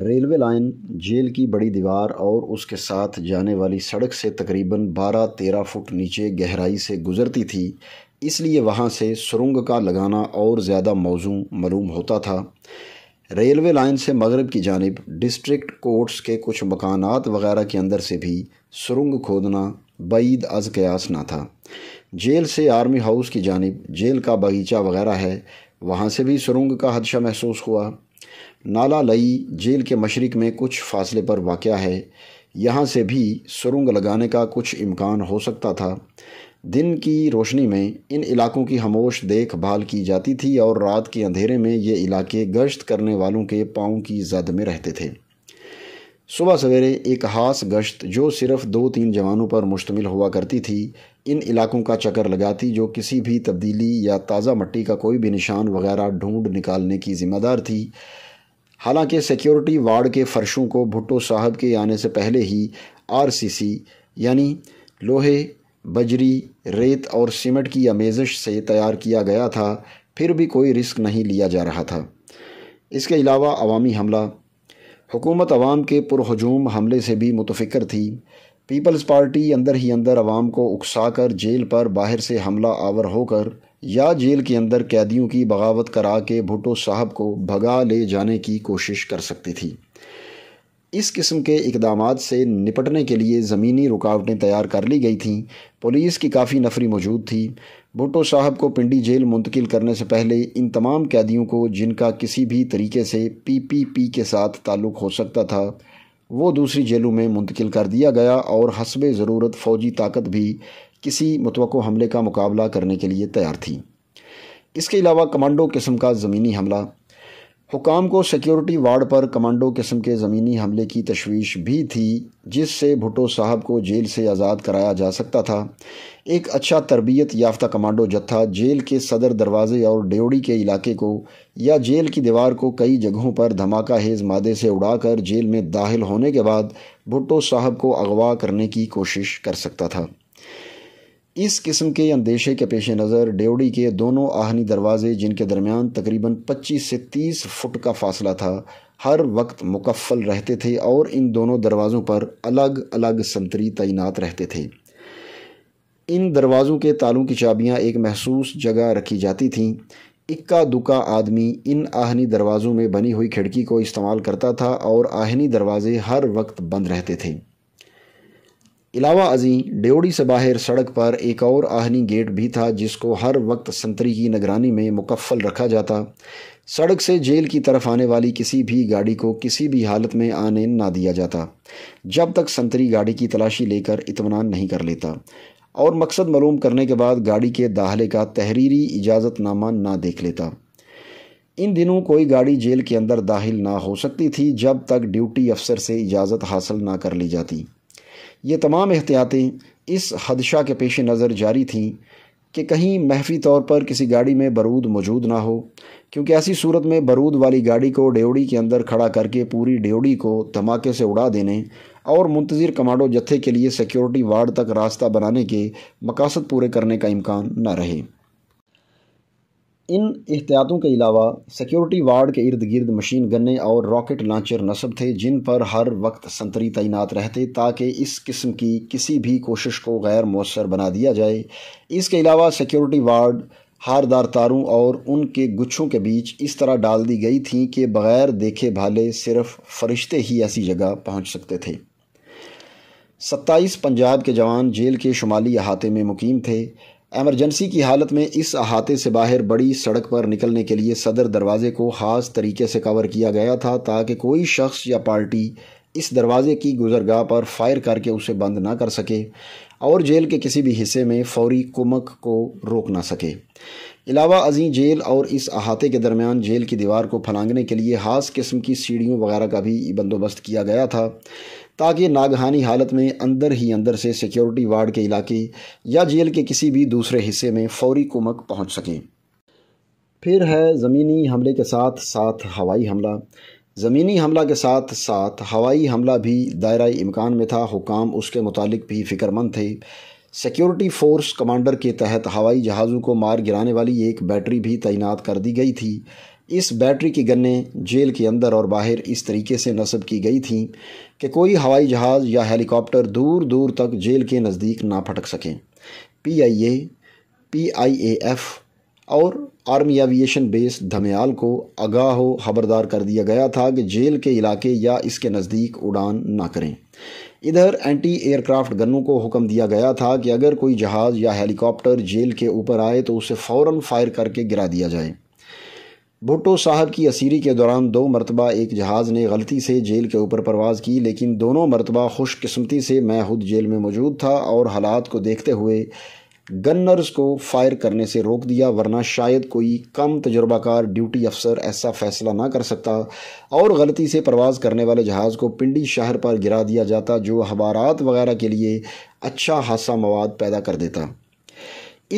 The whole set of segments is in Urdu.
ریلوے لائن جیل کی بڑی دیوار اور اس کے ساتھ جانے والی سڑک سے تقریباً بارہ تیرہ فٹ نیچے گہرائی سے گزرتی تھی اس لیے وہاں سے سرنگ کا لگانا اور زیادہ موزوں معلوم ہوتا تھا ریلوے لائن سے مغرب کی جانب ڈسٹرکٹ کورٹس کے کچھ مکانات وغیرہ کے اندر سے بھی سرنگ کھودنا بعید از قیاس نہ تھا جیل سے آرمی ہاؤس کی جانب جیل کا باغیچہ وغیرہ ہے وہاں سے بھی سرنگ کا حدشہ محسوس ہوا نالا لئی جیل کے مشرق میں کچھ فاصلے پر واقع ہے یہاں سے بھی سرنگ لگانے کا کچھ امکان ہو سکتا تھا دن کی روشنی میں ان علاقوں کی ہموش دیکھ بھال کی جاتی تھی اور رات کے اندھیرے میں یہ علاقے گشت کرنے والوں کے پاؤں کی زد میں رہتے تھے صبح سویرے ایک خاص گشت جو صرف دو تین جوانوں پر مشتمل ہوا کرتی تھی ان علاقوں کا چکر لگاتی جو کسی بھی تبدیلی یا تازہ مٹی کا کوئی بھی نشان وغیرہ ڈھونڈ نکالنے کی ذمہ دار تھی حالانکہ سیکیورٹی وارڈ کے فرشوں کو بھٹو صاحب کے آنے سے پہلے ہی آر سی سی یعنی لوہے بجری ریت اور سیمٹ کی امیزش سے تیار کیا گیا تھا پھر بھی کوئی رسک نہیں لیا جا رہا تھا اس کے علاوہ عوامی حملہ حکومت عوام کے پرہجوم حملے سے بھی متفکر تھی پیپلز پارٹی اندر ہی اندر عوام کو اکسا کر جیل پر باہر سے حملہ آور ہو کر یا جیل کے اندر قیدیوں کی بغاوت کرا کے بھٹو صاحب کو بھگا لے جانے کی کوشش کر سکتی تھی اس قسم کے اقدامات سے نپٹنے کے لیے زمینی رکاوٹیں تیار کر لی گئی تھیں پولیس کی کافی نفری موجود تھی بھٹو صاحب کو پنڈی جیل منتقل کرنے سے پہلے ان تمام قیدیوں کو جن کا کسی بھی طریقے سے پی پی پی کے ساتھ تعلق ہو سکتا تھا وہ دوسری جیلوں میں منتقل کر دیا گیا اور حسب ضرورت فوجی طاقت بھی کسی متوقع حملے کا مقابلہ کرنے کے لیے تیار تھی اس کے علاوہ کمانڈو قسم کا زمینی حملہ حکام کو سیکیورٹی وارڈ پر کمانڈو قسم کے زمینی حملے کی تشویش بھی تھی جس سے بھٹو صاحب کو جیل سے آزاد کرایا جا سکتا تھا ایک اچھا تربیت یافتہ کمانڈو جتھا جیل کے صدر دروازے اور ڈیوڑی کے علاقے کو یا جیل کی دیوار کو کئی جگہوں پر دھماکہ ہیز مادے سے اڑا کر جیل میں داخل ہونے کے بعد بھٹو صاحب کو اغوا کرنے کی کوشش کر سکتا تھا اس قسم کے اندیشے کے پیش نظر ڈیوڑی کے دونوں آہنی دروازے جن کے درمیان تقریباً پچیس سے تیس فٹ کا فاصلہ تھا ہر وقت مکفل رہتے تھے اور ان دونوں دروازوں پر الگ الگ سنتری تعینات رہتے تھے ان دروازوں کے تالوں کی چابیاں ایک محسوس جگہ رکھی جاتی تھیں اکا دکا آدمی ان آہنی دروازوں میں بنی ہوئی کھڑکی کو استعمال کرتا تھا اور آہنی دروازے ہر وقت بند رہتے تھے علاوہ ازیں ڈیوڑی سے باہر سڑک پر ایک اور آہنی گیٹ بھی تھا جس کو ہر وقت سنتری کی نگرانی میں مکفل رکھا جاتا سڑک سے جیل کی طرف آنے والی کسی بھی گاڑی کو کسی بھی حالت میں آنے نہ دیا جاتا جب تک سنتری گاڑی کی تلاشی لے کر اطمینان نہیں کر لیتا اور مقصد معلوم کرنے کے بعد گاڑی کے داخلے کا تحریری اجازت نامہ نہ دیکھ لیتا ان دنوں کوئی گاڑی جیل کے اندر داخل نہ ہو سکتی تھی جب تک ڈیوٹی افسر سے اجازت حاصل نہ کر لی جاتی یہ تمام احتیاطیں اس خدشہ کے پیش نظر جاری تھیں کہ کہیں محفی طور پر کسی گاڑی میں برود موجود نہ ہو کیونکہ ایسی صورت میں برود والی گاڑی کو ڈیوڑی کے اندر کھڑا کر کے پوری ڈیوڑی کو دھماکے سے اڑا دینے اور منتظر کمانڈو جتھے کے لیے سیکیورٹی وارڈ تک راستہ بنانے کے مقاصد پورے کرنے کا امکان نہ رہے ان احتیاطوں کے علاوہ سیکیورٹی وارڈ کے ارد گرد مشین گنے اور راکٹ لانچر نصب تھے جن پر ہر وقت سنتری تعینات رہتے تاکہ اس قسم کی کسی بھی کوشش کو غیر مؤثر بنا دیا جائے اس کے علاوہ سیکیورٹی وارڈ ہار دار تاروں اور ان کے گچھوں کے بیچ اس طرح ڈال دی گئی تھیں کہ بغیر دیکھے بھالے صرف فرشتے ہی ایسی جگہ پہنچ سکتے تھے ستائیس پنجاب کے جوان جیل کے شمالی احاطے میں مقیم تھے ایمرجنسی کی حالت میں اس احاطے سے باہر بڑی سڑک پر نکلنے کے لیے صدر دروازے کو خاص طریقے سے کور کیا گیا تھا تاکہ کوئی شخص یا پارٹی اس دروازے کی گزرگاہ پر فائر کر کے اسے بند نہ کر سکے اور جیل کے کسی بھی حصے میں فوری کمک کو روک نہ سکے علاوہ ازیں جیل اور اس احاطے کے درمیان جیل کی دیوار کو پھلانگنے کے لیے خاص قسم کی سیڑھیوں وغیرہ کا بھی بندوبست کیا گیا تھا تاکہ ناگہانی حالت میں اندر ہی اندر سے سیکیورٹی وارڈ کے علاقے یا جیل کے کسی بھی دوسرے حصے میں فوری کمک پہنچ سکیں پھر ہے زمینی حملے کے ساتھ ساتھ ہوائی حملہ زمینی حملہ کے ساتھ ساتھ ہوائی حملہ بھی دائرہ امکان میں تھا حکام اس کے متعلق بھی فکر مند تھے سیکیورٹی فورس کمانڈر کے تحت ہوائی جہازوں کو مار گرانے والی ایک بیٹری بھی تعینات کر دی گئی تھی اس بیٹری کی گنیں جیل کے اندر اور باہر اس طریقے سے نصب کی گئی تھیں کہ کوئی ہوائی جہاز یا ہیلی کاپٹر دور دور تک جیل کے نزدیک نہ پھٹک سکیں P I A P I A F اور آرمی ایویشن بیس دھمیال کو آگاہ و خبردار کر دیا گیا تھا کہ جیل کے علاقے یا اس کے نزدیک اڑان نہ کریں ادھر اینٹی ایئر کرافٹ گنوں کو حکم دیا گیا تھا کہ اگر کوئی جہاز یا ہیلی کاپٹر جیل کے اوپر آئے تو اسے فوراً فائر کر کے گرا دیا جائے بھٹو صاحب کی اسیری کے دوران دو مرتبہ ایک جہاز نے غلطی سے جیل کے اوپر پرواز کی لیکن دونوں مرتبہ خوش قسمتی سے میں خود جیل میں موجود تھا اور حالات کو دیکھتے ہوئے گنرز کو فائر کرنے سے روک دیا ورنہ شاید کوئی کم تجربہ کار ڈیوٹی افسر ایسا فیصلہ نہ کر سکتا اور غلطی سے پرواز کرنے والے جہاز کو پنڈی شہر پر گرا دیا جاتا جو حوارات وغیرہ کے لیے اچھا حادثہ مواد پیدا کر دیتا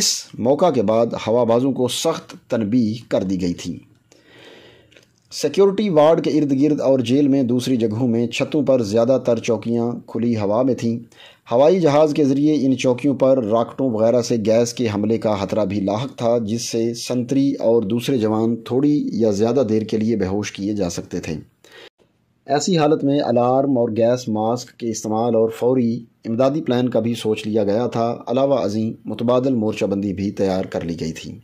اس موقع کے بعد ہوا بازوں کو سخت تنبیہ کر دی گئی تھی سیکیورٹی وارڈ کے ارد گرد اور جیل میں دوسری جگہوں میں چھتوں پر زیادہ تر چوکیاں کھلی ہوا میں تھیں ہوائی جہاز کے ذریعے ان چوکیوں پر راکٹوں وغیرہ سے گیس کے حملے کا خطرہ بھی لاحق تھا جس سے سنتری اور دوسرے جوان تھوڑی یا زیادہ دیر کے لیے بہوش کیے جا سکتے تھے ایسی حالت میں الارم اور گیس ماسک کے استعمال اور فوری امدادی پلان کا بھی سوچ لیا گیا تھا علاوہ ازیں متبادل مورچہ بندی بھی تیار کر لی گئی تھی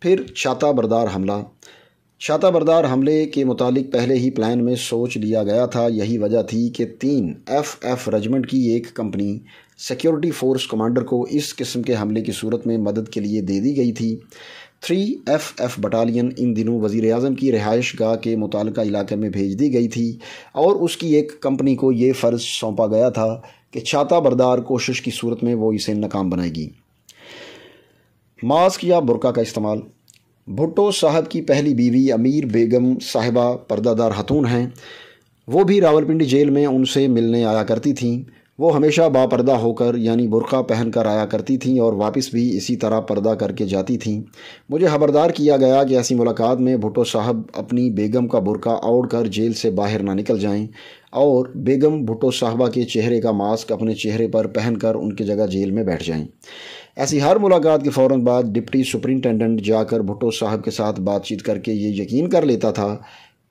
پھر چھاتہ بردار حملہ شاتہ بردار حملے کے متعلق پہلے ہی پلان میں سوچ لیا گیا تھا یہی وجہ تھی کہ تین ایف ایف رجمنٹ کی ایک کمپنی سیکیورٹی فورس کمانڈر کو اس قسم کے حملے کی صورت میں مدد کے لیے دے دی گئی تھی تھری ایف ایف بٹالین ان دنوں وزیر اعظم کی رہائش گاہ کے متعلقہ علاقے میں بھیج دی گئی تھی اور اس کی ایک کمپنی کو یہ فرض سونپا گیا تھا کہ چھاتہ بردار کوشش کی صورت میں وہ اسے ناکام بنائے گی ماسک یا برقع کا استعمال بھٹو صاحب کی پہلی بیوی امیر بیگم صاحبہ پردہ دار ہتون ہیں وہ بھی راولپنڈی جیل میں ان سے ملنے آیا کرتی تھیں وہ ہمیشہ با پردہ ہو کر یعنی برقع پہن کر آیا کرتی تھیں اور واپس بھی اسی طرح پردہ کر کے جاتی تھیں مجھے خبردار کیا گیا کہ ایسی ملاقات میں بھٹو صاحب اپنی بیگم کا برقع اوڑ کر جیل سے باہر نہ نکل جائیں اور بیگم بھٹو صاحبہ کے چہرے کا ماسک اپنے چہرے پر پہن کر ان کے جگہ جیل میں بیٹھ جائیں ایسی ہر ملاقات کے فوراً بعد ڈپٹی سپرینٹینڈنٹ جا کر بھٹو صاحب کے ساتھ بات چیت کر کے یہ یقین کر لیتا تھا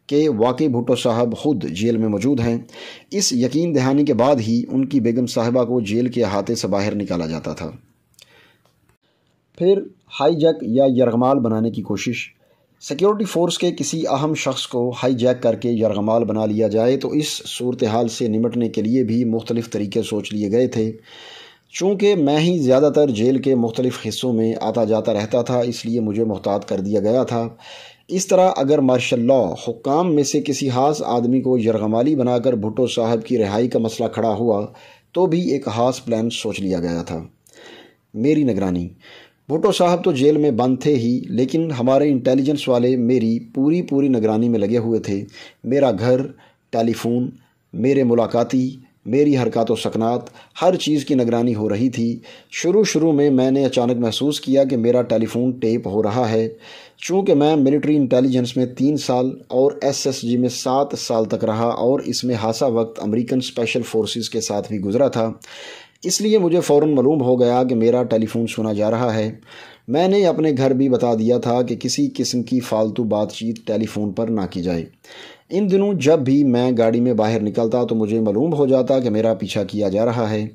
کہ واقعی بھٹو صاحب خود جیل میں موجود ہیں اس یقین دہانی کے بعد ہی ان کی بیگم صاحبہ کو جیل کے احاطے سے باہر نکالا جاتا تھا پھر ہائی جیک یا یرغمال بنانے کی کوشش سیکیورٹی فورس کے کسی اہم شخص کو ہائی جیک کر کے یرغمال بنا لیا جائے تو اس صورتحال سے نمٹنے کے لیے بھی مختلف طریقے سوچ لیے گئے تھے چونکہ میں ہی زیادہ تر جیل کے مختلف حصوں میں آتا جاتا رہتا تھا اس لیے مجھے محتاط کر دیا گیا تھا اس طرح اگر مارشل اللہ حکام میں سے کسی خاص آدمی کو یرغمالی بنا کر بھٹو صاحب کی رہائی کا مسئلہ کھڑا ہوا تو بھی ایک خاص پلان سوچ لیا گیا تھا میری نگرانی بھٹو صاحب تو جیل میں بند تھے ہی لیکن ہمارے انٹیلیجنس والے میری پوری پوری نگرانی میں لگے ہوئے تھے میرا گھر ٹیلی فون میرے ملاقاتی میری حرکات و سکنات ہر چیز کی نگرانی ہو رہی تھی شروع شروع میں میں نے اچانک محسوس کیا کہ میرا ٹیلی فون ٹیپ ہو رہا ہے چونکہ میں ملٹری انٹیلیجنس میں تین سال اور ایس ایس جی میں سات سال تک رہا اور اس میں خاصا وقت امریکن اسپیشل فورسز کے ساتھ بھی گزرا تھا اس لیے مجھے فوراً معلوم ہو گیا کہ میرا ٹیلی فون سنا جا رہا ہے میں نے اپنے گھر بھی بتا دیا تھا کہ کسی قسم کی فالتو بات چیت ٹیلی فون پر نہ کی جائے ان دنوں جب بھی میں گاڑی میں باہر نکلتا تو مجھے معلوم ہو جاتا کہ میرا پیچھا کیا جا رہا ہے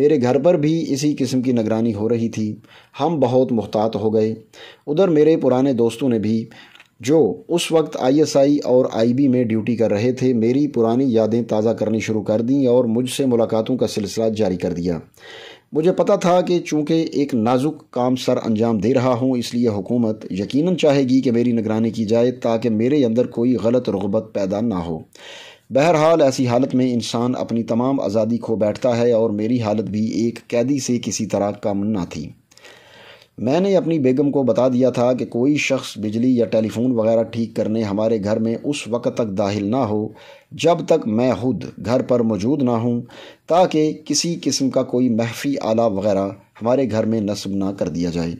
میرے گھر پر بھی اسی قسم کی نگرانی ہو رہی تھی ہم بہت محتاط ہو گئے ادھر میرے پرانے دوستوں نے بھی جو اس وقت آئی ایس آئی اور آئی بی میں ڈیوٹی کر رہے تھے میری پرانی یادیں تازہ کرنی شروع کر دیں اور مجھ سے ملاقاتوں کا سلسلہ جاری کر دیا مجھے پتا تھا کہ چونکہ ایک نازک کام سر انجام دے رہا ہوں اس لیے حکومت یقیناً چاہے گی کہ میری نگرانی کی جائے تاکہ میرے اندر کوئی غلط رغبت پیدا نہ ہو بہرحال ایسی حالت میں انسان اپنی تمام آزادی کھو بیٹھتا ہے اور میری حالت بھی ایک قیدی سے کسی طرح کم نہ تھی میں نے اپنی بیگم کو بتا دیا تھا کہ کوئی شخص بجلی یا ٹیلی فون وغیرہ ٹھیک کرنے ہمارے گھر میں اس وقت تک داخل نہ ہو جب تک میں خود گھر پر موجود نہ ہوں تاکہ کسی قسم کا کوئی محفی آلہ وغیرہ ہمارے گھر میں نصب نہ کر دیا جائے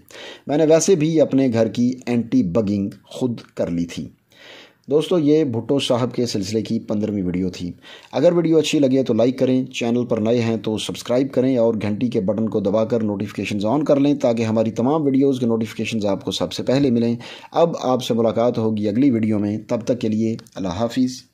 میں نے ویسے بھی اپنے گھر کی اینٹی بگنگ خود کر لی تھی دوستو یہ بھٹو صاحب کے سلسلے کی پندرہویں ویڈیو تھی اگر ویڈیو اچھی لگے تو لائک کریں چینل پر نئے ہیں تو سبسکرائب کریں اور گھنٹی کے بٹن کو دبا کر نوٹیفیکیشنز آن کر لیں تاکہ ہماری تمام ویڈیوز کے نوٹیفیکیشنز آپ کو سب سے پہلے ملیں اب آپ سے ملاقات ہوگی اگلی ویڈیو میں تب تک کے لیے اللہ حافظ